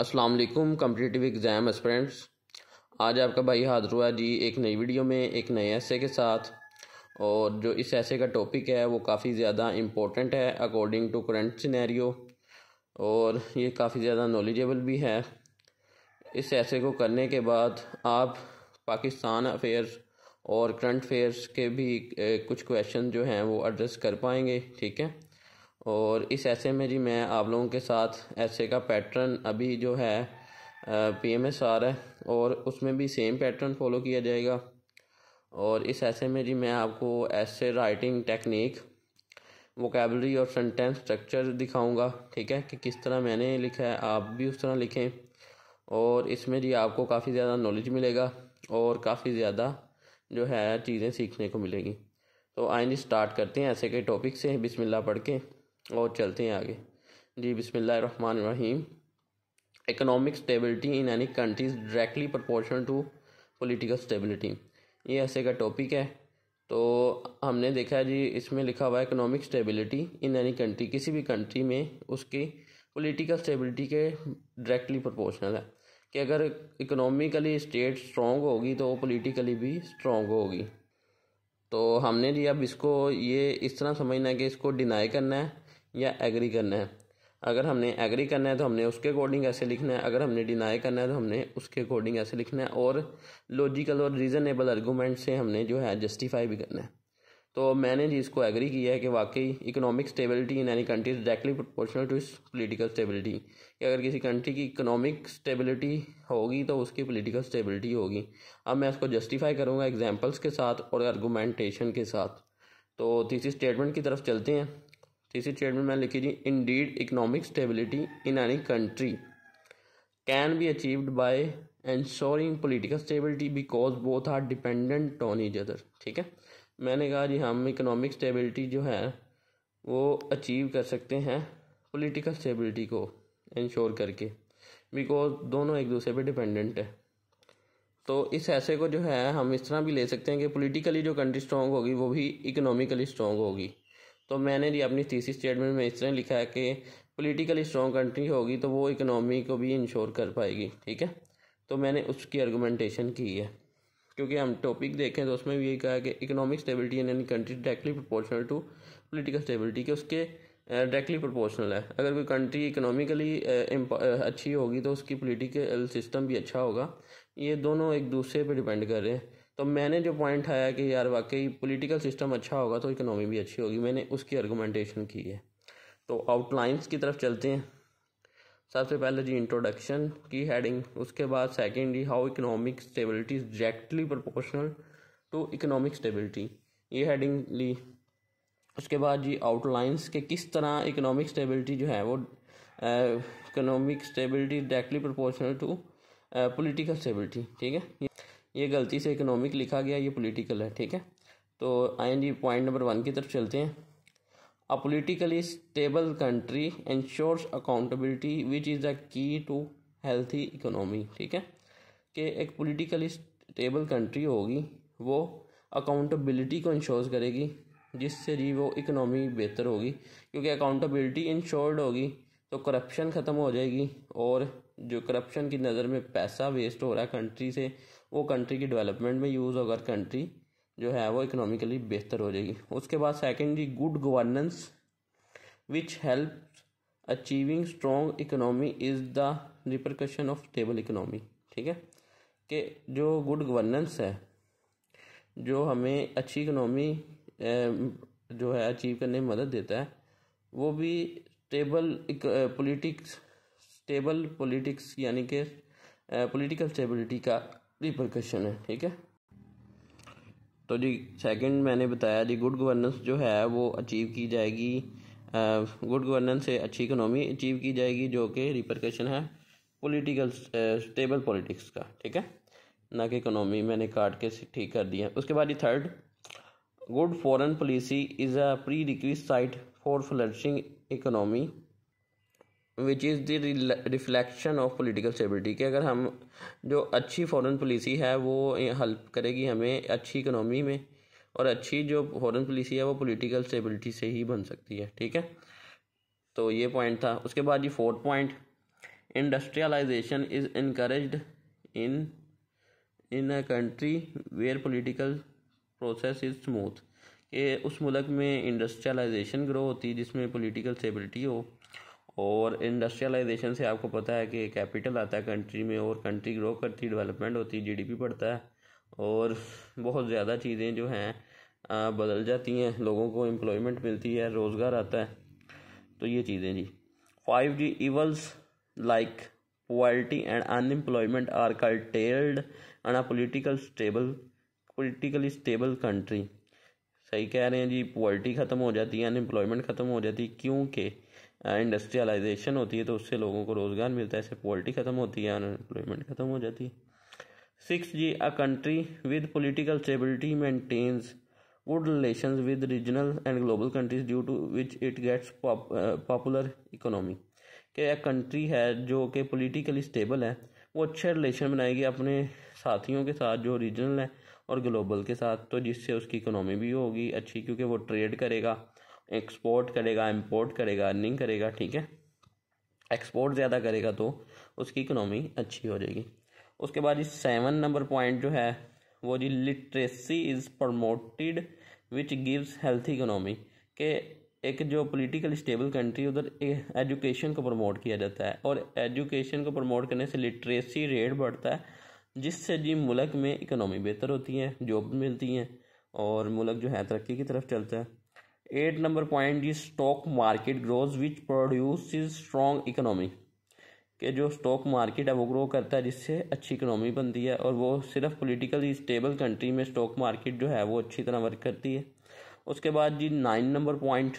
अस्सलाम वालेकुम competitive exam aspirants आज आपका भाई हाजिर हुआ जी एक नई वीडियो में एक नए ऐसे के साथ और जो इस ऐसे का टॉपिक है वो काफ़ी ज़्यादा इम्पोर्टेंट है अकॉर्डिंग टू करंट सिनेरियो और ये काफ़ी ज़्यादा नॉलेजेबल भी है इस ऐसे को करने के बाद आप पाकिस्तान अफेयर्स और करंट अफेयर्स के भी कुछ क्वेश्चन जो हैं वो एड्रेस कर पाएंगे ठीक है और इस ऐसे में जी मैं आप लोगों के साथ ऐसे का पैटर्न अभी जो है पी एम एस आर है और उसमें भी सेम पैटर्न फॉलो किया जाएगा और इस ऐसे में जी मैं आपको ऐसे राइटिंग टेक्निक वोकेबलरी और सेंटेंस स्ट्रक्चर दिखाऊंगा ठीक है कि किस तरह मैंने लिखा है आप भी उस तरह लिखें और इसमें जी आपको काफ़ी ज़्यादा नॉलेज मिलेगा और काफ़ी ज़्यादा जो है चीज़ें सीखने को मिलेगी तो आइए स्टार्ट करते हैं ऐसे के टॉपिक से बिस्मिल्लाह पढ़ के और चलते हैं आगे जी बिसमीम रहीम economic stability in any countries directly proportion to political stability ये ऐसे का टॉपिक है तो हमने देखा जी इसमें लिखा हुआ है economic stability in any country किसी भी कंट्री में उसकी पॉलिटिकल स्टेबिलिटी के डायरेक्टली प्रपोर्शनल है कि अगर इकोनॉमिकली स्टेट स्ट्रॉन्ग होगी तो वो पोलिटिकली भी स्ट्रॉन्ग होगी तो हमने जी अब इसको ये इस तरह समझना है कि इसको डिनाई करना है या एग्री करना है अगर हमने एग्री करना है तो हमने उसके अकॉर्डिंग ऐसे लिखना है अगर हमने डिनाई करना है तो हमने उसके अकॉर्डिंग ऐसे लिखना है और लॉजिकल और रीज़नेबल आर्गूमेंट से हमने जो है जस्टिफाई भी करना है तो मैंने जी इसको एग्री किया है कि वाकई economic stability in any country is directly proportional to इस पोलिटिकल स्टेबिलिटी कि अगर किसी कंट्री की इकोनॉमिक स्टेबिलिटी होगी तो उसकी पोलिटिकल स्टेबिलिटी होगी अब मैं इसको जस्टिफाई करूँगा एग्जाम्पल्स के साथ और आर्गूमेंटेशन के साथ तो तीसरी स्टेटमेंट की तरफ चलते हैं तीसरी ट्रेड में मैंने लिखी जी indeed economic stability in any country can be achieved by ensuring political stability because both are dependent on each other ठीक है मैंने कहा जी हम इकोनॉमिक स्टेबिलिटी जो है वो अचीव कर सकते हैं पॉलिटिकल स्टेबिलिटी को इंश्योर करके बिकॉज दोनों एक दूसरे पे डिपेंडेंट है तो इस ऐसे को जो है हम इस तरह भी ले सकते हैं कि पॉलिटिकली जो कंट्री स्ट्रॉन्ग होगी वो भी इकोनॉमिकली स्ट्रॉन्ग होगी तो मैंने भी अपनी तीसरी स्टेटमेंट में इस तरह लिखा है कि पोलिटिकली स्ट्रॉन्ग कंट्री होगी तो वो इकनॉमी को भी इंश्योर कर पाएगी ठीक है तो मैंने उसकी आर्गूमेंटेशन की है क्योंकि हम टॉपिक देखें तो उसमें भी यही कहा कि economic stability in any country directly proportional to political stability के उसके डायरेक्टली प्रोपोर्शनल है अगर कोई कंट्री इकोनॉमिकली अच्छी होगी तो उसकी पॉलिटिकल सिस्टम भी अच्छा होगा ये दोनों एक दूसरे पर डिपेंड कर रहे हैं तो मैंने जो पॉइंट आया कि यार वाकई पॉलिटिकल सिस्टम अच्छा होगा तो इकोनॉमी भी अच्छी होगी मैंने उसकी आर्गूमेंटेशन की है तो आउटलाइंस की तरफ चलते हैं सबसे पहले जी इंट्रोडक्शन की हेडिंग उसके बाद सेकेंड जी how economic stability is directly proportional to economic stability ये हेडिंग ली उसके बाद जी आउटलाइंस के किस तरह इकोनॉमिक स्टेबिलिटी जो है वो economic stability directly proportional to political stability ठीक है ये गलती से इकोनॉमिक लिखा गया ये पॉलिटिकल है ठीक है तो आइए पॉइंट नंबर वन की तरफ चलते हैं a politically stable country ensures accountability which is the key to healthy economy ठीक है कि एक पोलिटिकली स्टेबल कंट्री होगी वो अकाउंटेबिलिटी को इंश्योर करेगी जिससे जी वो इकोनॉमी बेहतर होगी क्योंकि अकाउंटेबिलिटी इंश्योर्ड होगी तो करप्शन ख़त्म हो जाएगी और जो करप्शन की नज़र में पैसा वेस्ट हो रहा है कंट्री से वो कंट्री की डेवलपमेंट में यूज़ होगा कंट्री जो है वो इकोनॉमिकली बेहतर हो जाएगी उसके बाद सेकेंड जी good governance which help achieving strong economy is the repercussion of stable economy ठीक है कि जो गुड गवर्नेंस है जो हमें अच्छी इकोनॉमी जो है अचीव करने में मदद देता है वो भी स्टेबल पॉलिटिक्स स्टेबल पॉलिटिक्स यानी कि पॉलिटिकल स्टेबिलिटी का रिप्रकशन है ठीक है तो जी सेकंड मैंने बताया जी गुड गवर्नेंस जो है वो अचीव की जाएगी गुड गवर्नेंस से अच्छी इकोनॉमी अचीव की जाएगी जो कि रिप्रकशन है पॉलिटिकल स्टेबल पॉलिटिक्स का ठीक है ना कि इकोनॉमी मैंने काट के ठीक कर दिया उसके बाद ये third good foreign policy is a pre site for flourishing economy which is the reflection of political stability कि अगर हम जो अच्छी फॉरेन पॉलिसी है वो हेल्प करेगी हमें अच्छी इकोनॉमी में और अच्छी जो फॉरेन पॉलिसी है वो पॉलिटिकल स्टेबिलिटी से ही बन सकती है ठीक है तो ये पॉइंट था उसके बाद जी fourth point industrialization is increase in in a country where political process is smooth कि उस मुल्क में इंडस्ट्रियलाइजेशन ग्रो होती है जिसमें पोलिटिकल स्टेबिलिटी हो और इंडस्ट्रियलाइजेशन से आपको पता है कि कैपिटल आता है कंट्री में और कंट्री ग्रो करती डेवलपमेंट होती है जी बढ़ता है और बहुत ज़्यादा चीज़ें जो हैं बदल जाती हैं लोगों को एम्प्लॉयमेंट मिलती है रोज़गार आता है तो ये चीज़ें जी फाइव जी evils like poverty and unemployment are curtailed and a political stable politically stable country सही कह रहे हैं जी पॉवर्टी ख़त्म हो जाती है अनएम्प्लॉयमेंट ख़त्म हो जाती है क्योंकि इंडस्ट्रियलाइजेशन होती है तो उससे लोगों को रोज़गार मिलता है ऐसे पॉलिटी ख़त्म होती है अनएम्प्लॉयमेंट ख़त्म हो जाती है सिक्स जी a country with political stability maintains good relation with regional and global countries due to which it gets popular economy के एक कंट्री है जो कि पोलिटिकली स्टेबल है वो अच्छे रिलेशन बनाएगी अपने साथियों के साथ जो रीजनल है और ग्लोबल के साथ तो जिससे उसकी इकोनॉमी भी होगी अच्छी क्योंकि वो ट्रेड करेगा एक्सपोर्ट करेगा इम्पोर्ट करेगा अर्निंग करेगा ठीक है एक्सपोर्ट ज़्यादा करेगा तो उसकी इकोनॉमी अच्छी हो जाएगी उसके बाद जी सेवन नंबर पॉइंट जो है वो जी literacy is promoted which gives healthy economy के एक जो पॉलिटिकल स्टेबल कंट्री उधर एजुकेशन को प्रमोट किया जाता है और एजुकेशन को प्रमोट करने से लिटरेसी रेट बढ़ता है जिससे जी मुल्क में इकोनॉमी बेहतर होती है जॉब मिलती हैं और मुल्क जो है तरक्की की तरफ चलता है eight number point is stock market grows which produce is strong economy के जो स्टॉक मार्केट है वो ग्रो करता है जिससे अच्छी इकनॉमी बनती है और वो सिर्फ पोलिटिकली स्टेबल कंट्री में स्टॉक मार्केट जो है वो अच्छी तरह वर्क करती है उसके बाद जी nine number point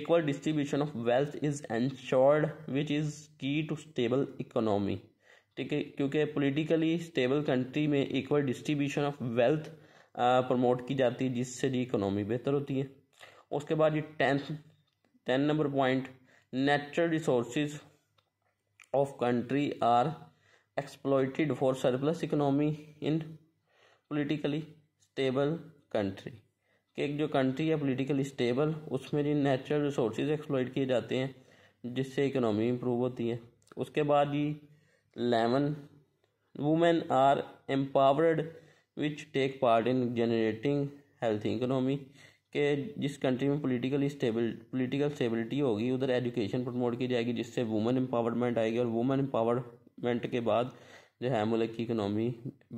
equal distribution of wealth is ensured which is key to stable economy ठीक है क्योंकि पोलिटिकली स्टेबल कंट्री में equal distribution of wealth promote की जाती है जिससे जी इकोनॉमी बेहतर होती है उसके बाद जी tenth ten number point natural resource of country are exploited for surplus economy in politically stable country कि एक जो कंट्री है पोलिटिकली स्टेबल उसमें जी नेचुरल रिसोर्स एक्सप्लोइट किए जाते हैं जिससे इकोनॉमी इम्प्रूव होती है उसके बाद जी eleven women are empowered which take part in generating healthy economy के जिस कंट्री में पोलिटिकल स्टेबिल पोलिटिकल स्टेबिलिटी होगी उधर एजुकेशन प्रमोट की जाएगी जिससे वुमेन एम्पावरमेंट आएगी और वुमेन एम्पावरमेंट के बाद जो है मुल्क की इकनॉमी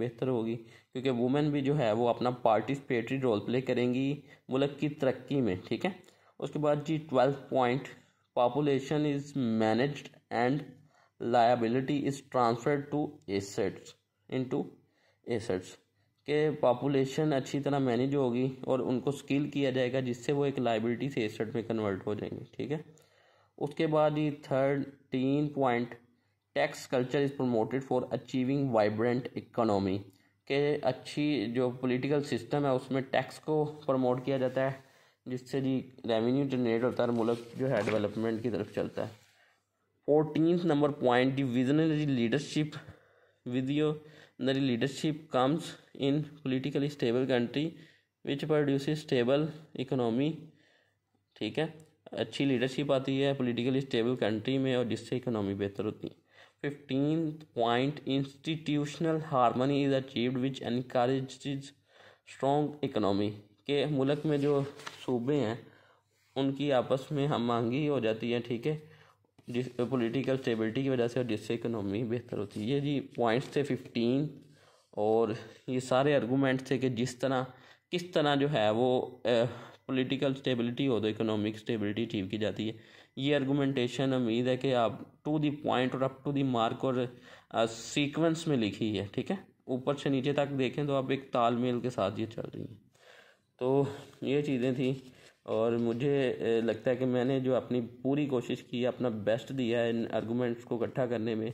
बेहतर होगी क्योंकि वुमेन भी जो है वो अपना पार्टिसिपेटरी रोल प्ले करेंगी मुल्क की तरक्की में ठीक है उसके बाद जी twelfth point population is manage and is transfer to assets into assets के पॉपुलेशन अच्छी तरह मैनेज होगी और उनको स्किल किया जाएगा जिससे वो एक लाइबिलिटी से एसेट में कन्वर्ट हो जाएंगे ठीक है उसके बाद ये थर्ड तीन point tax culture is promoted for achieving vibrant economy के अच्छी जो पॉलिटिकल सिस्टम है उसमें टैक्स को प्रमोट किया जाता है जिससे जी रेवेन्यू जनरेट होता है मुल्क जो है डेवलपमेंट की तरफ चलता है fourteen number point the visionary leadership with your the leadership comes in politically stable country which produces stable economy ठीक है अच्छी लीडरशिप आती है पोलिटिकली स्टेबल कंट्री में और जिससे इकोनॉमी बेहतर होती है fifteen point institutional harmony is achieved which increase strong economy के मुल्क में जो सूबे हैं उनकी आपस में हम मांगी हो जाती है ठीक है जिस पोलिटिकल स्टेबिलिटी की वजह से और जिससे इकनॉमी बेहतर होती है ये जी पॉइंट्स थे फिफ्टीन और ये सारे आर्गूमेंट्स थे कि जिस तरह किस तरह जो है वो पॉलिटिकल स्टेबिलिटी हो तो इकोनॉमिक स्टेबिलिटी अचीव की जाती है ये आर्गूमेंटेशन उम्मीद है कि आप टू दी पॉइंट और अप टू दी मार्क और सीक्वेंस में लिखी है ठीक है ऊपर से नीचे तक देखें तो आप एक तालमेल के साथ ये चल रही हैं तो ये चीज़ें थी और मुझे लगता है कि मैंने जो अपनी पूरी कोशिश की अपना बेस्ट दिया है इन आर्गूमेंट्स को इकट्ठा करने में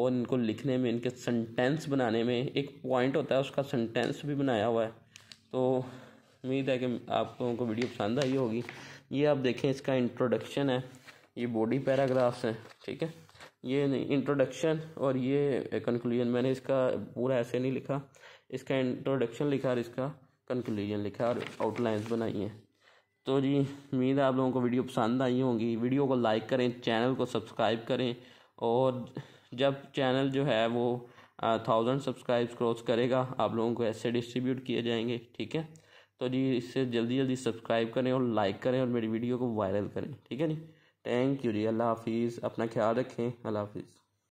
और इनको लिखने में इनके सेंटेंस बनाने में एक पॉइंट होता है उसका सेंटेंस भी बनाया हुआ है तो उम्मीद है कि आप लोगों को वीडियो पसंद आई होगी ये आप देखें इसका इंट्रोडक्शन है ये बॉडी पैराग्राफ्स हैं ठीक है ये इंट्रोडक्शन और ये कंक्लूजन मैंने इसका पूरा ऐसे नहीं लिखा इसका इंट्रोडक्शन लिखा और इसका कंक्लूजन लिखा और आउटलाइंस बनाई हैं तो जी उम्मीद है आप लोगों को वीडियो पसंद आई होंगी वीडियो को लाइक करें चैनल को सब्सक्राइब करें और जब चैनल जो है वो थाउजेंड सब्सक्राइब क्रॉस करेगा आप लोगों को ऐसे डिस्ट्रीब्यूट किए जाएंगे ठीक है तो जी इससे जल्दी जल्दी सब्सक्राइब करें और लाइक करें और मेरी वीडियो को वायरल करें ठीक है जी थैंक यू जी अल्लाह हाफिज़ अपना ख्याल रखें अल्लाह हाफिज़